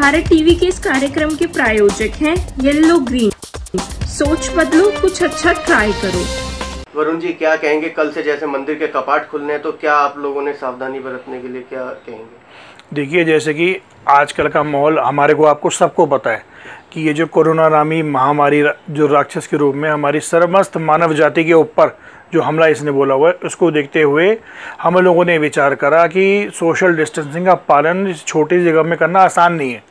Bharat TV के इस कार्यक्रम के प्रायोजक हैं येलो ग्रीन सोच बदलो कुछ अच्छा ट्राई करो वरुण जी क्या कहेंगे कल से जैसे मंदिर के कपाट खुलने हैं तो क्या आप लोगों ने सावधानी बरतने के लिए क्या कहेंगे देखिए जैसे कि आजकल का माहौल हमारे को आपको सबको पता है कि ये जो कोरोना नामी महामारी जो राक्षस के रूप में हमारी सर्वस्त मानव जाति के ऊपर जो हमला इसने बोला हुआ है उसको देखते हुए हम लोगों ने विचार करा कि सोशल डिस्टेंसिंग का पालन छोटी जगह में करना आसान नहीं है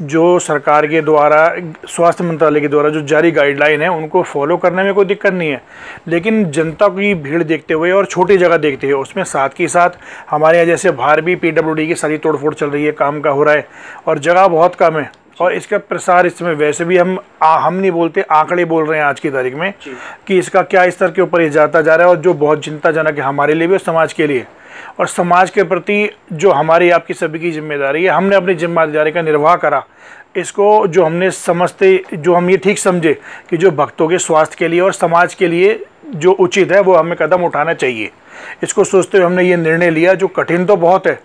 जो सरकार के द्वारा स्वास्थ्य मंत्रालय के द्वारा जो जारी गाइडलाइन है उनको फॉलो करने में कोई दिक्कत नहीं है लेकिन जनता की भीड़ देखते हुए और छोटी जगह देखते हुए उसमें साथ के साथ हमारे यहाँ जैसे बाहर भी पीडब्ल्यूडी की सारी तोड़फोड़ चल रही है काम का हो रहा है और जगह बहुत कम है और इसका प्रसार इस समय वैसे भी हम आ, हम नहीं बोलते आंकड़े बोल रहे हैं आज की तारीख में कि इसका क्या स्तर के ऊपर ये जाता जा रहा है और जो बहुत चिंताजनक है हमारे लिए भी और समाज के लिए और समाज के प्रति जो हमारी आपकी सभी की जिम्मेदारी है हमने अपनी जिम्मेदारी का निर्वाह करा इसको जो हमने समझते जो हम ये ठीक समझे कि जो भक्तों के स्वास्थ्य के लिए और समाज के लिए जो उचित है वो हमें कदम उठाना चाहिए इसको सोचते हुए हमने ये निर्णय लिया जो कठिन तो बहुत है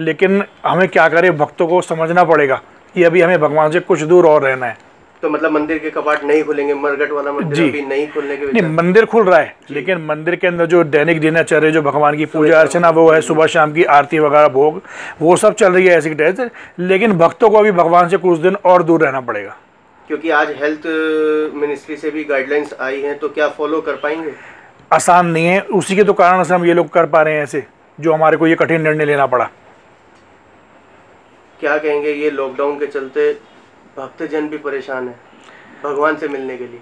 लेकिन हमें क्या करें भक्तों को समझना पड़ेगा कि अभी हमें भगवान से कुछ दूर और रहना है तो मतलब मंदिर के कपाट नहीं खुलेंगे मरगट वाला मंदिर अभी नहीं खुलने के नहीं मंदिर खुल रहा है लेकिन मंदिर के अंदर जो दैनिक दिनाचर्य जो भगवान की पूजा अर्चना वो है सुबह शाम की आरती वगैरह भोग वो सब चल रही है ऐसी डेज लेकिन भक्तों को अभी भगवान से कुछ दिन और दूर रहना पड़ेगा क्योंकि आज हेल्थ मिनिस्ट्री से भी गाइडलाइंस आई हैं तो क्या फॉलो कर पाएंगे आसान नहीं है उसी के तो कारण से हम ये लोग कर पा रहे हैं ऐसे जो हमारे को ये कठिन निर्णय लेना पड़ा क्या कहेंगे ये लॉकडाउन के चलते भक्तजन भी परेशान है भगवान से मिलने के लिए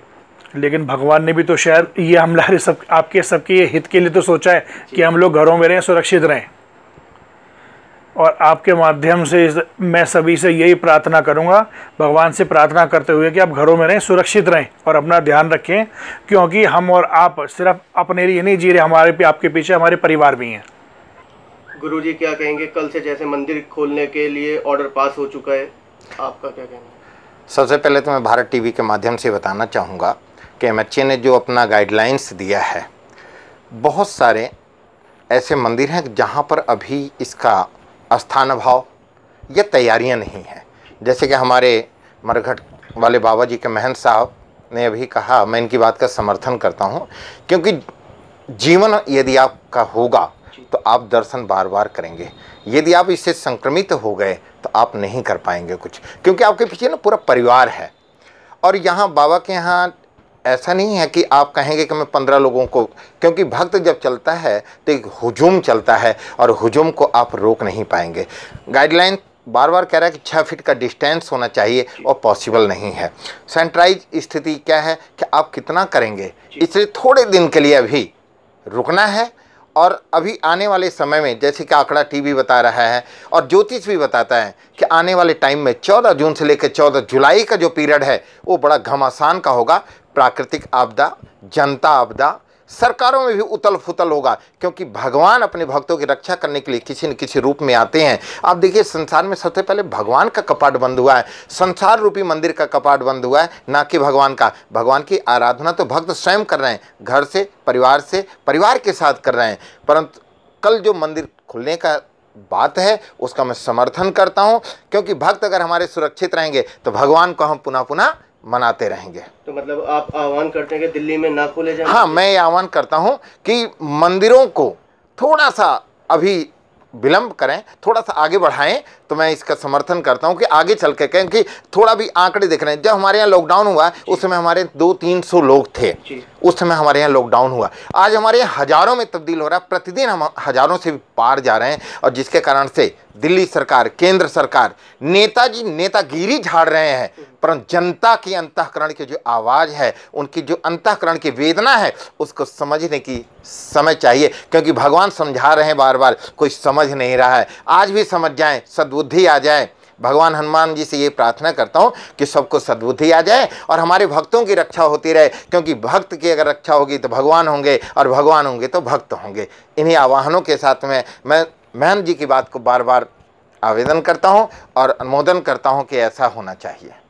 लेकिन भगवान ने भी तो शायद ये हमारे सब आपके सबके हित के लिए तो सोचा है कि हम लोग घरों में रहें सुरक्षित रहें और आपके माध्यम से इस, मैं सभी से यही प्रार्थना करूंगा भगवान से प्रार्थना करते हुए कि आप घरों में रहें सुरक्षित रहें और अपना ध्यान रखें क्योंकि हम और आप सिर्फ अपने लिए नहीं जी रहे हमारे पे आपके पीछे हमारे परिवार भी हैं जी क्या कहेंगे कल से जैसे मंदिर खोलने के लिए ऑर्डर पास हो चुका है आपका क्या कहना है सबसे पहले तो मैं भारत टीवी के माध्यम से बताना चाहूँगा कि एम ने जो अपना गाइडलाइंस दिया है बहुत सारे ऐसे मंदिर हैं जहाँ पर अभी इसका स्थान अभाव या तैयारियाँ नहीं हैं जैसे कि हमारे मरघट वाले बाबा जी के महन साहब ने अभी कहा मैं इनकी बात का समर्थन करता हूँ क्योंकि जीवन यदि आपका होगा तो आप दर्शन बार बार करेंगे यदि आप इससे संक्रमित हो गए तो आप नहीं कर पाएंगे कुछ क्योंकि आपके पीछे ना पूरा परिवार है और यहाँ बाबा के यहाँ ऐसा नहीं है कि आप कहेंगे कि मैं पंद्रह लोगों को क्योंकि भक्त जब चलता है तो एक हुजूम चलता है और हुजूम को आप रोक नहीं पाएंगे गाइडलाइन बार बार कह रहा है कि छः फीट का डिस्टेंस होना चाहिए और पॉसिबल नहीं है सेंट्राइज स्थिति क्या है कि आप कितना करेंगे इसलिए थोड़े दिन के लिए अभी रुकना है और अभी आने वाले समय में जैसे कि आंकड़ा टीवी बता रहा है और ज्योतिष भी बताता है कि आने वाले टाइम में 14 जून से लेकर 14 जुलाई का जो पीरियड है वो बड़ा घमासान का होगा प्राकृतिक आपदा जनता आपदा सरकारों में भी उतल फुतल होगा क्योंकि भगवान अपने भक्तों की रक्षा करने के लिए किसी न किसी रूप में आते हैं आप देखिए संसार में सबसे पहले भगवान का कपाट बंद हुआ है संसार रूपी मंदिर का कपाट बंद हुआ है ना कि भगवान का भगवान की आराधना तो भक्त स्वयं कर रहे हैं घर से परिवार से परिवार के साथ कर रहे हैं परंतु कल जो मंदिर खुलने का बात है उसका मैं समर्थन करता हूँ क्योंकि भक्त अगर हमारे सुरक्षित रहेंगे तो भगवान को हम पुनः पुनः मनाते रहेंगे तो मतलब आप आह्वान करते हैं कि दिल्ली में ना खोले जाए हाँ मैं ये आह्वान करता हूँ कि मंदिरों को थोड़ा सा अभी विलम्ब करें थोड़ा सा आगे बढ़ाएं तो मैं इसका समर्थन करता हूँ कि आगे चल के क्योंकि थोड़ा भी आंकड़े दिख रहे हैं जब हमारे यहाँ लॉकडाउन हुआ उस समय हमारे दो तीन सौ लोग थे उस समय हमारे यहाँ लॉकडाउन हुआ आज हमारे यहाँ हज़ारों में तब्दील हो रहा है प्रतिदिन हम हज़ारों से भी पार जा रहे हैं और जिसके कारण से दिल्ली सरकार केंद्र सरकार नेताजी नेतागिरी झाड़ रहे हैं परंतु जनता की अंतकरण की जो आवाज़ है उनकी जो अंतकरण की वेदना है उसको समझने की समय चाहिए क्योंकि भगवान समझा रहे हैं बार बार कोई समझ नहीं रहा है आज भी समझ जाए सद्गुरु सद्बुद्धि आ जाए भगवान हनुमान जी से ये प्रार्थना करता हूँ कि सबको सद्बुद्धि आ जाए और हमारे भक्तों की रक्षा होती रहे क्योंकि भक्त की अगर रक्षा होगी तो भगवान होंगे और भगवान होंगे तो भक्त होंगे इन्हीं आवाहनों के साथ में मैं महन जी की बात को बार बार आवेदन करता हूँ और अनुमोदन करता हूँ कि ऐसा होना चाहिए